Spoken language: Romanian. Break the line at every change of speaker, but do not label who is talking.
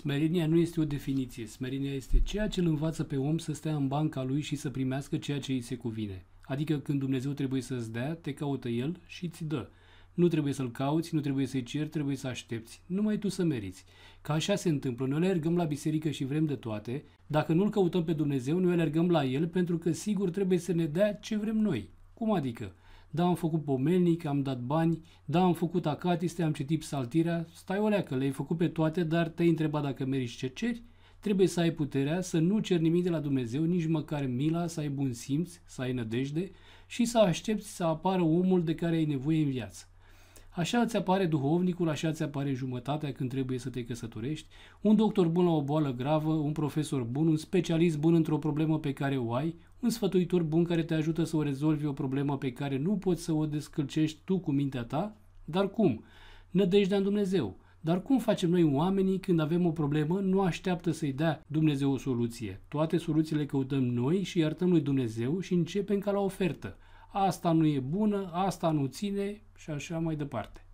Smerenia nu este o definiție. Smerenia este ceea ce îl învață pe om să stea în banca lui și să primească ceea ce îi se cuvine. Adică când Dumnezeu trebuie să-ți dea, te caută El și ți dă. Nu trebuie să-l cauți, nu trebuie să-i ceri, trebuie să aștepți. Numai tu să meriți. Ca așa se întâmplă. Noi alergăm la biserică și vrem de toate. Dacă nu-l căutăm pe Dumnezeu, noi alergăm la el pentru că sigur trebuie să ne dea ce vrem noi. Cum adică? da, am făcut pomelnic, am dat bani, da, am făcut acatiste, am citit saltirea, stai o leacă, le-ai făcut pe toate, dar te-ai întrebat dacă meriți ce ceri? Trebuie să ai puterea să nu ceri nimic de la Dumnezeu, nici măcar mila, să ai bun simț, să ai nădejde și să aștepți să apară omul de care ai nevoie în viață. Așa îți apare duhovnicul, așa îți apare jumătatea când trebuie să te căsătorești, un doctor bun la o boală gravă, un profesor bun, un specialist bun într-o problemă pe care o ai, un sfătuitor bun care te ajută să o rezolvi o problemă pe care nu poți să o descălcești tu cu mintea ta, dar cum? Nădejdea în Dumnezeu. Dar cum facem noi oamenii când avem o problemă, nu așteaptă să-i dea Dumnezeu o soluție. Toate soluțiile căutăm noi și iartăm lui Dumnezeu și începem ca la ofertă asta nu e bună, asta nu ține și așa mai departe.